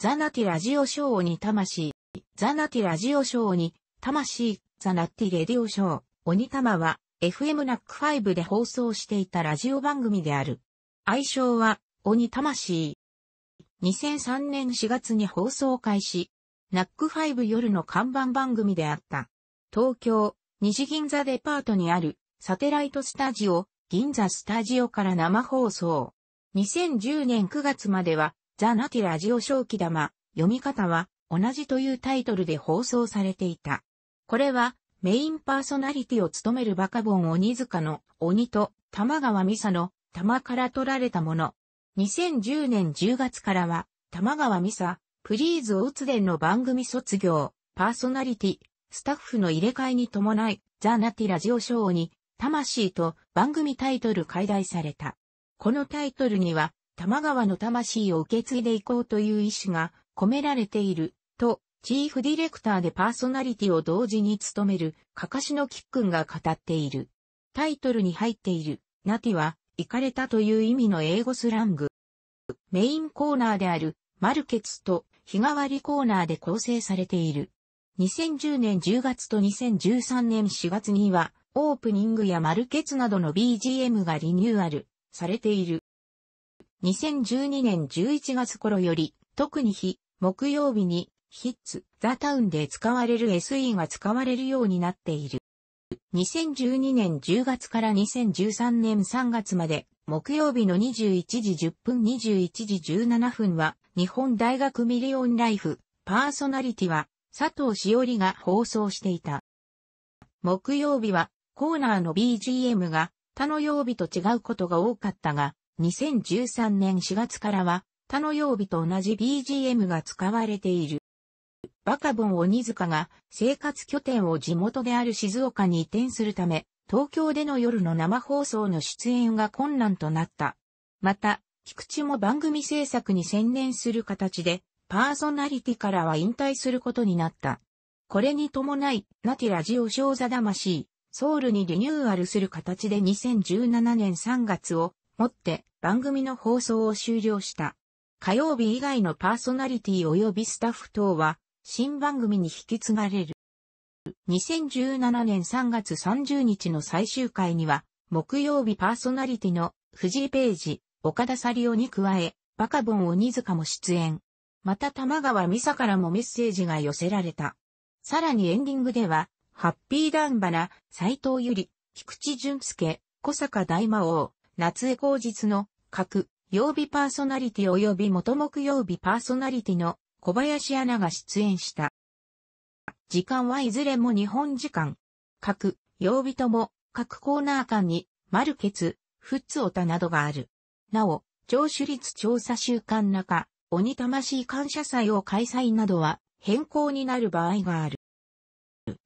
ザナティラジオショーに魂、ザナティラジオショーに魂、ザナティレディオショー、鬼玉は FM ナック5で放送していたラジオ番組である。愛称は鬼魂。2003年4月に放送開始。ナック5夜の看板番組であった。東京、西銀座デパートにあるサテライトスタジオ、銀座スタジオから生放送。2010年9月まではザ・ナティラジオ正気玉、読み方は同じというタイトルで放送されていた。これはメインパーソナリティを務めるバカボン鬼塚の鬼と玉川美佐の玉から取られたもの。2010年10月からは玉川美佐、プリーズ打つ伝の番組卒業、パーソナリティ、スタッフの入れ替えに伴い、ザ・ナティラジオショーに、魂と番組タイトル解題された。このタイトルには、玉川の魂を受け継いでいこうという意思が込められている、と、チーフディレクターでパーソナリティを同時に務める、かかしのきっくんが語っている。タイトルに入っている、ナティは、行かれたという意味の英語スラング。メインコーナーである、マルケツと、日替わりコーナーで構成されている。2010年10月と2013年4月には、オープニングやマルケツなどの BGM がリニューアルされている。2012年11月頃より、特に日、木曜日に、ヒッツ、ザ・タウンで使われる SE が使われるようになっている。2012年10月から2013年3月まで、木曜日の21時10分21時17分は、日本大学ミリオンライフ、パーソナリティは、佐藤しおりが放送していた。木曜日は、コーナーの BGM が、他の曜日と違うことが多かったが、2013年4月からは、他の曜日と同じ BGM が使われている。バカボン鬼塚が生活拠点を地元である静岡に移転するため、東京での夜の生放送の出演が困難となった。また、菊池も番組制作に専念する形で、パーソナリティからは引退することになった。これに伴い、ナティラジオ小座魂、ソウルにリニューアルする形で2017年3月をもって番組の放送を終了した。火曜日以外のパーソナリティ及びスタッフ等は新番組に引き継がれる。2017年3月30日の最終回には、木曜日パーソナリティの藤井ページ、岡田サリオに加え、バカボン鬼塚も出演。また玉川美沙からもメッセージが寄せられた。さらにエンディングでは、ハッピーダンバナ、斎藤ゆり、菊池淳介、小坂大魔王、夏江口実の、各、曜日パーソナリティ及び元木曜日パーソナリティの小林アナが出演した。時間はいずれも日本時間。各、曜日とも、各コーナー間に、マルケツ、フッツオタなどがある。なお、聴取率調査週間中、鬼魂感謝祭を開催などは変更になる場合がある。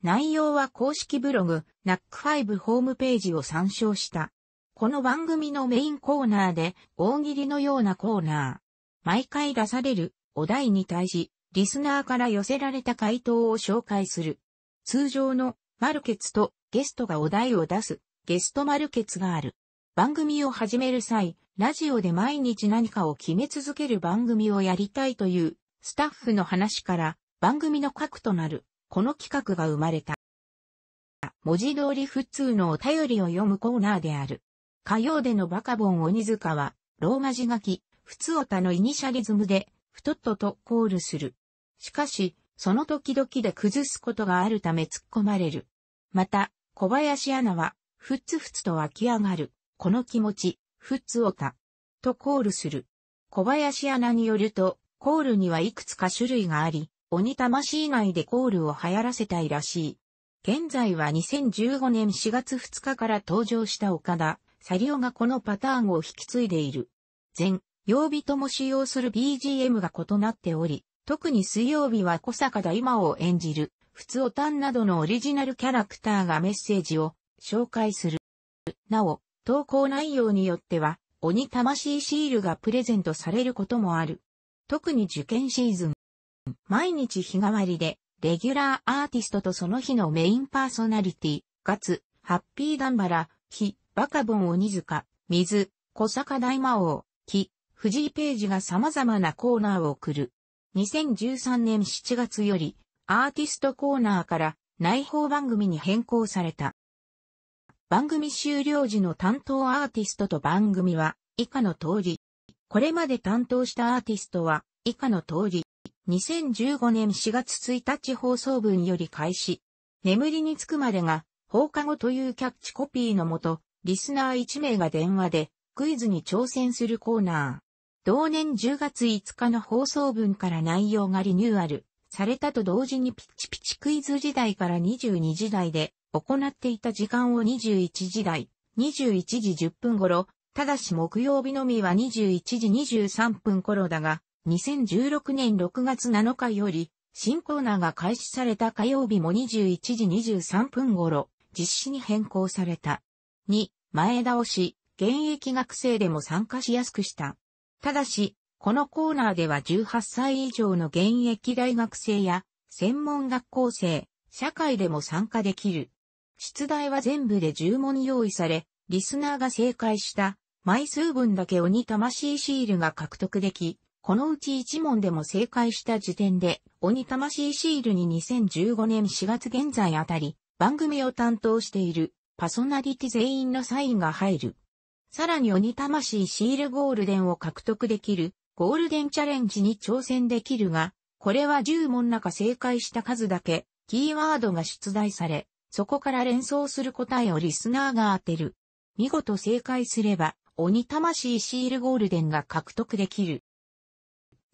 内容は公式ブログ、ナック5ホームページを参照した。この番組のメインコーナーで大喜利のようなコーナー。毎回出されるお題に対し、リスナーから寄せられた回答を紹介する。通常のマルケツとゲストがお題を出すゲストマルケツがある。番組を始める際、ラジオで毎日何かを決め続ける番組をやりたいというスタッフの話から番組の核となるこの企画が生まれた。文字通り普通のお便りを読むコーナーである。火曜でのバカボン鬼塚は、ローマ字書き、普通オタのイニシャリズムで、ふとっととコールする。しかし、その時々で崩すことがあるため突っ込まれる。また、小林アナは、ふつふつと湧き上がる。この気持ち、ふつおた。とコールする。小林アナによると、コールにはいくつか種類があり、鬼魂以外でコールを流行らせたいらしい。現在は2015年4月2日から登場した岡田、サリオがこのパターンを引き継いでいる。全、曜日とも使用する BGM が異なっており、特に水曜日は小坂田今を演じる、ふつおたんなどのオリジナルキャラクターがメッセージを紹介する。なお、投稿内容によっては、鬼魂シールがプレゼントされることもある。特に受験シーズン。毎日日替わりで、レギュラーアーティストとその日のメインパーソナリティ、ガツ、ハッピーダンバラ、ヒ、バカボン鬼塚、水、小坂大魔王、木、藤井ページが様々なコーナーを送る。2013年7月より、アーティストコーナーから内包番組に変更された。番組終了時の担当アーティストと番組は以下の通り。これまで担当したアーティストは以下の通り。2015年4月1日放送分より開始。眠りにつくまでが放課後というキャッチコピーのもと、リスナー1名が電話でクイズに挑戦するコーナー。同年10月5日の放送分から内容がリニューアルされたと同時にピッチピチクイズ時代から22時代で行っていた時間を21時代、21時10分頃、ただし木曜日のみは21時23分頃だが、2016年6月7日より新コーナーが開始された火曜日も21時23分頃、実施に変更された。に前倒し、現役学生でも参加しやすくした。ただし、このコーナーでは18歳以上の現役大学生や、専門学校生、社会でも参加できる。出題は全部で10問用意され、リスナーが正解した枚数分だけ鬼魂シールが獲得でき、このうち1問でも正解した時点で、鬼魂シールに2015年4月現在あたり、番組を担当しているパソナリティ全員のサインが入る。さらに鬼魂シールゴールデンを獲得できる、ゴールデンチャレンジに挑戦できるが、これは10問中正解した数だけ、キーワードが出題され、そこから連想する答えをリスナーが当てる。見事正解すれば、鬼魂シールゴールデンが獲得できる。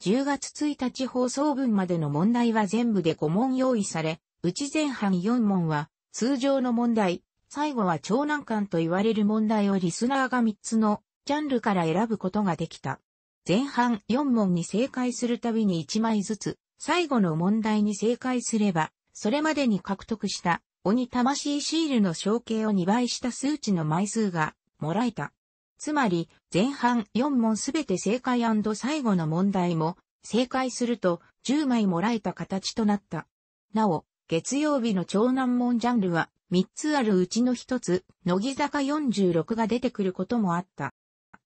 10月1日放送分までの問題は全部で5問用意され、うち前半4問は、通常の問題、最後は超難関と言われる問題をリスナーが3つのジャンルから選ぶことができた。前半4問に正解するたびに1枚ずつ、最後の問題に正解すれば、それまでに獲得した鬼魂シールの承継を2倍した数値の枚数がもらえた。つまり、前半4問すべて正解最後の問題も正解すると10枚もらえた形となった。なお、月曜日の超難問ジャンルは3つあるうちの1つ、乃木坂46が出てくることもあった。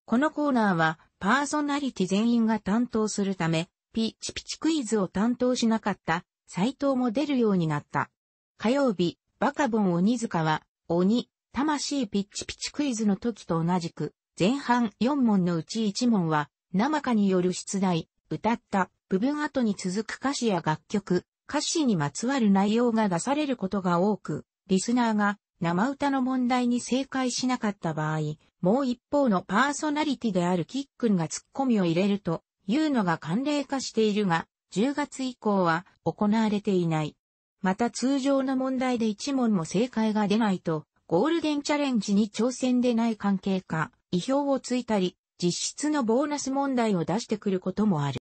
このコーナーは、パーソナリティ全員が担当するため、ピチピチクイズを担当しなかった、斎藤も出るようになった。火曜日、バカボン鬼塚は、鬼、魂ピッチピチクイズの時と同じく、前半4問のうち1問は、生歌による出題、歌った部分後に続く歌詞や楽曲、歌詞にまつわる内容が出されることが多く、リスナーが生歌の問題に正解しなかった場合、もう一方のパーソナリティであるキックンがツッコミを入れるというのが慣例化しているが、10月以降は行われていない。また通常の問題で1問も正解が出ないと、ゴールデンチャレンジに挑戦でない関係か、意表をついたり、実質のボーナス問題を出してくることもある。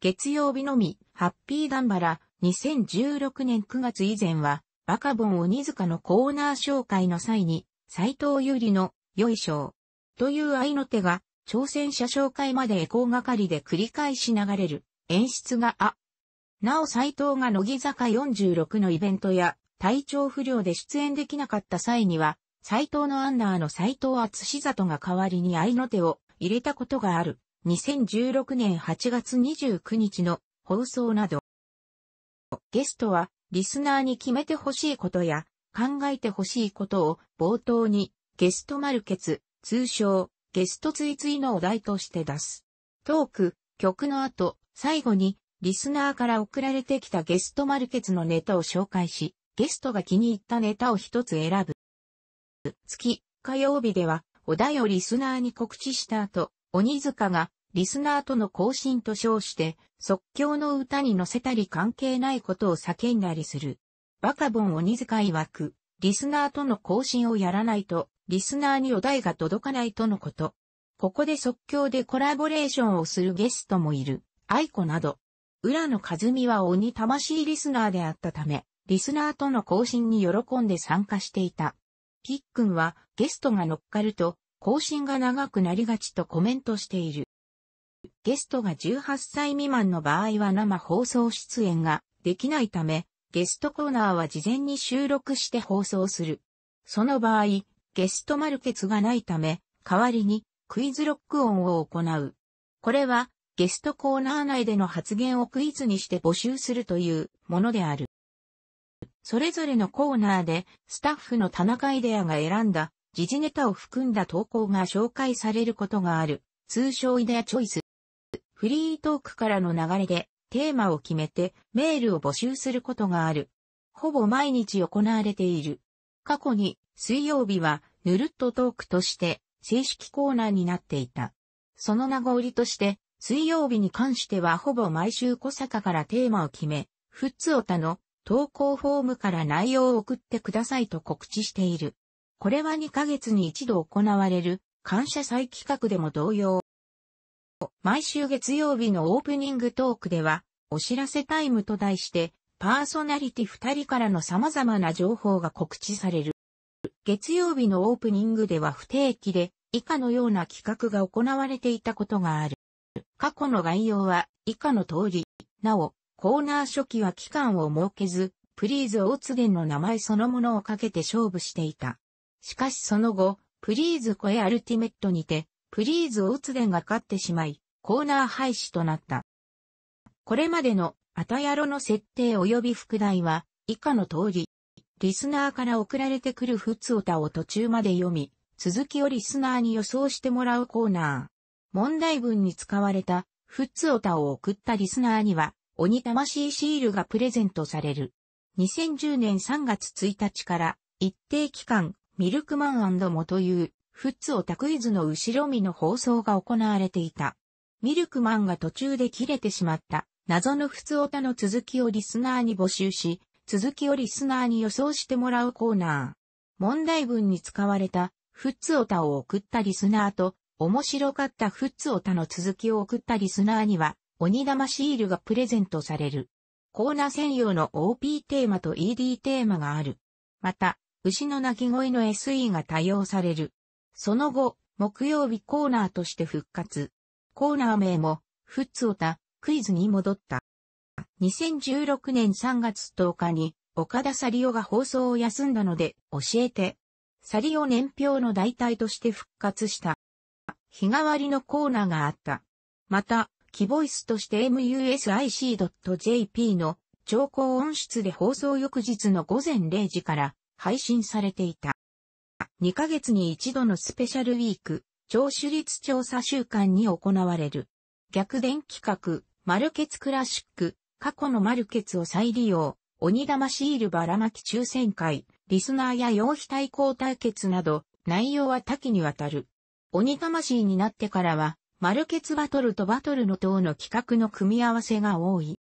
月曜日のみ、ハッピーダンバラ、2016年9月以前は、バカボン鬼塚のコーナー紹介の際に、斎藤ゆりの、よいしょう。という愛の手が、挑戦者紹介までエコー係で繰り返し流れる、演出があ。なお斎藤が乃木坂46のイベントや、体調不良で出演できなかった際には、斎藤のアンダーの斎藤厚里が代わりに愛の手を入れたことがある。2016年8月29日の放送など。ゲストはリスナーに決めてほしいことや、考えてほしいことを冒頭にゲストマルケツ、通称ゲストついついのお題として出す。トーク、曲の後、最後にリスナーから送られてきたゲストマルケツのネタを紹介し、ゲストが気に入ったネタを一つ選ぶ。月、火曜日ではお題をリスナーに告知した後、鬼塚がリスナーとの交信と称して、即興の歌に乗せたり関係ないことを叫んだりする。バカボン鬼塚曰く、リスナーとの交信をやらないと、リスナーにお題が届かないとのこと。ここで即興でコラボレーションをするゲストもいる、愛子など。浦野和美は鬼魂リスナーであったため、リスナーとの交信に喜んで参加していた。ピックンはゲストが乗っかると、更新が長くなりがちとコメントしている。ゲストが18歳未満の場合は生放送出演ができないため、ゲストコーナーは事前に収録して放送する。その場合、ゲストマルケツがないため、代わりにクイズロックオンを行う。これは、ゲストコーナー内での発言をクイズにして募集するというものである。それぞれのコーナーで、スタッフの田中イデアが選んだ、時事ネタを含んだ投稿が紹介されることがある。通称イデアチョイス。フリートークからの流れでテーマを決めてメールを募集することがある。ほぼ毎日行われている。過去に水曜日はぬるっとトークとして正式コーナーになっていた。その名残として水曜日に関してはほぼ毎週小坂からテーマを決め、ふつおたの投稿フォームから内容を送ってくださいと告知している。これは2ヶ月に一度行われる感謝祭企画でも同様、毎週月曜日のオープニングトークでは、お知らせタイムと題して、パーソナリティ2人からの様々な情報が告知される。月曜日のオープニングでは不定期で、以下のような企画が行われていたことがある。過去の概要は以下の通り、なお、コーナー初期は期間を設けず、プリーズ大津伝の名前そのものをかけて勝負していた。しかしその後、プリーズコエアルティメットにて、フリーズ打つでが勝ってしまい、コーナー廃止となった。これまでのアタヤロの設定及び副題は、以下の通り、リスナーから送られてくるッツオタを途中まで読み、続きをリスナーに予想してもらうコーナー。問題文に使われた、ッツオタを送ったリスナーには、鬼魂シールがプレゼントされる。2010年3月1日から、一定期間、ミルクマンモというフッツオタクイズの後ろ身の放送が行われていた。ミルクマンが途中で切れてしまった、謎のフッツオタの続きをリスナーに募集し、続きをリスナーに予想してもらうコーナー。問題文に使われた、フッツオタを送ったリスナーと、面白かったフッツオタの続きを送ったリスナーには、鬼玉シールがプレゼントされる。コーナー専用の OP テーマと ED テーマがある。また、牛の鳴き声の SE が多用される。その後、木曜日コーナーとして復活。コーナー名も、フッツオタ、クイズに戻った。2016年3月10日に、岡田サリオが放送を休んだので、教えて。サリオ年表の代替として復活した。日替わりのコーナーがあった。また、キボイスとして music.jp の超高音質で放送翌日の午前0時から配信されていた。2ヶ月に一度のスペシャルウィーク、聴取率調査週間に行われる。逆転企画、マルケツクラシック、過去のマルケツを再利用、鬼玉シールばらまき抽選会、リスナーや陽非対抗対決など、内容は多岐にわたる。鬼魂になってからは、マルケツバトルとバトルの等の企画の組み合わせが多い。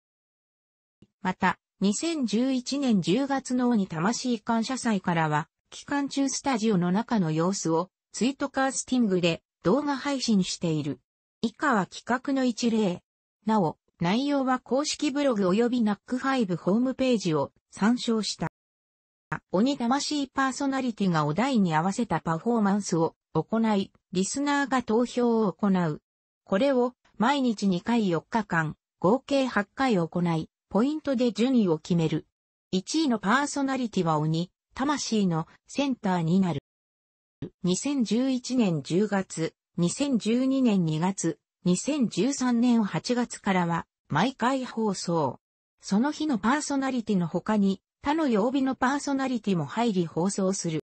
また、2011年10月の鬼魂感謝祭からは、期間中スタジオの中の様子をツイートカースティングで動画配信している。以下は企画の一例。なお、内容は公式ブログ及び NAC5 ホームページを参照した。鬼魂パーソナリティがお題に合わせたパフォーマンスを行い、リスナーが投票を行う。これを毎日2回4日間、合計8回行い、ポイントで順位を決める。1位のパーソナリティは鬼、魂のセンターになる。2011年10月、2012年2月、2013年8月からは毎回放送。その日のパーソナリティの他に他の曜日のパーソナリティも入り放送する。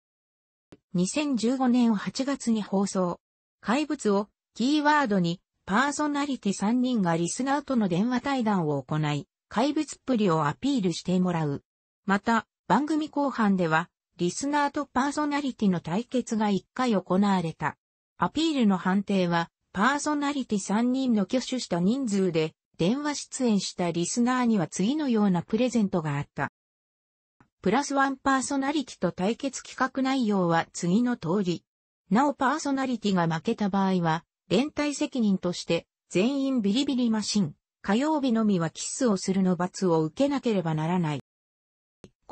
2015年8月に放送。怪物をキーワードにパーソナリティ3人がリスナーとの電話対談を行い、怪物っぷりをアピールしてもらう。また、番組後半では、リスナーとパーソナリティの対決が1回行われた。アピールの判定は、パーソナリティ3人の挙手した人数で、電話出演したリスナーには次のようなプレゼントがあった。プラスワンパーソナリティと対決企画内容は次の通り。なおパーソナリティが負けた場合は、連帯責任として、全員ビリビリマシン、火曜日のみはキスをするの罰を受けなければならない。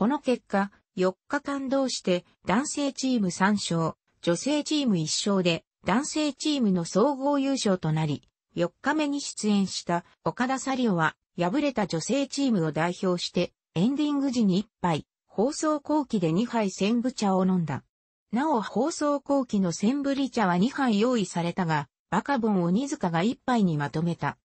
この結果、4日間同して、男性チーム3勝、女性チーム1勝で、男性チームの総合優勝となり、4日目に出演した岡田サリオは、敗れた女性チームを代表して、エンディング時に1杯、放送後期で2杯千部茶を飲んだ。なお放送後期の千部リ茶は2杯用意されたが、バカボンを鬼塚が1杯にまとめた。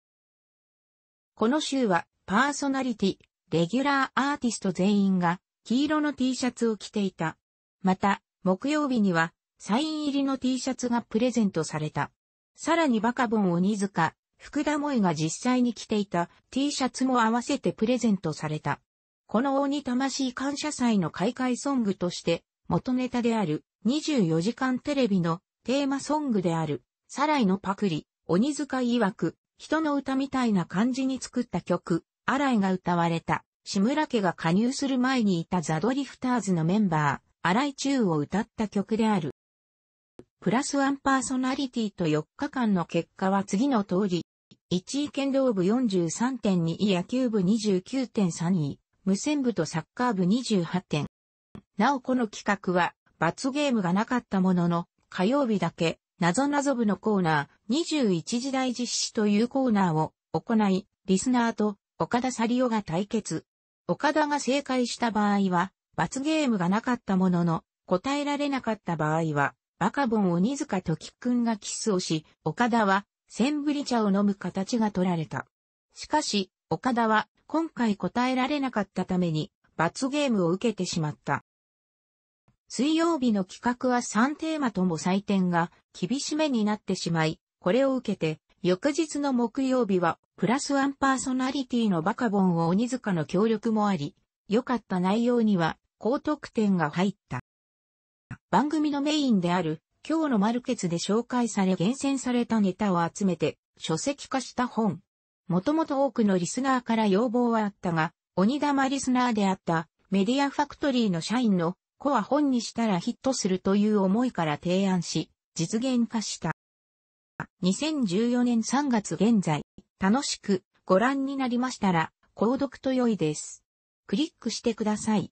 この週は、パーソナリティ、レギュラーアーティスト全員が、黄色の T シャツを着ていた。また、木曜日には、サイン入りの T シャツがプレゼントされた。さらにバカボン鬼塚、福田萌が実際に着ていた T シャツも合わせてプレゼントされた。この鬼魂感謝祭の開会ソングとして、元ネタである24時間テレビのテーマソングである、サライのパクリ、鬼塚曰く、人の歌みたいな感じに作った曲、アライが歌われた。志村家が加入する前にいたザ・ドリフターズのメンバー、荒井中を歌った曲である。プラスワンパーソナリティと4日間の結果は次の通り。1位剣道部43.2位野球部29.3位、無線部とサッカー部28点。なおこの企画は、罰ゲームがなかったものの、火曜日だけ、謎謎部のコーナー、21時代実施というコーナーを行い、リスナーと岡田サリオが対決。岡田が正解した場合は、罰ゲームがなかったものの、答えられなかった場合は、バカボン鬼塚時くんがキスをし、岡田は、センブリ茶を飲む形が取られた。しかし、岡田は、今回答えられなかったために、罰ゲームを受けてしまった。水曜日の企画は3テーマとも採点が厳しめになってしまい、これを受けて翌日の木曜日は、プラスワンパーソナリティのバカボンを鬼塚の協力もあり、良かった内容には、高得点が入った。番組のメインである、今日のマルケツで紹介され厳選されたネタを集めて、書籍化した本。もともと多くのリスナーから要望はあったが、鬼玉リスナーであったメディアファクトリーの社員の子は本にしたらヒットするという思いから提案し、実現化した。2014年3月現在、楽しくご覧になりましたら、購読と良いです。クリックしてください。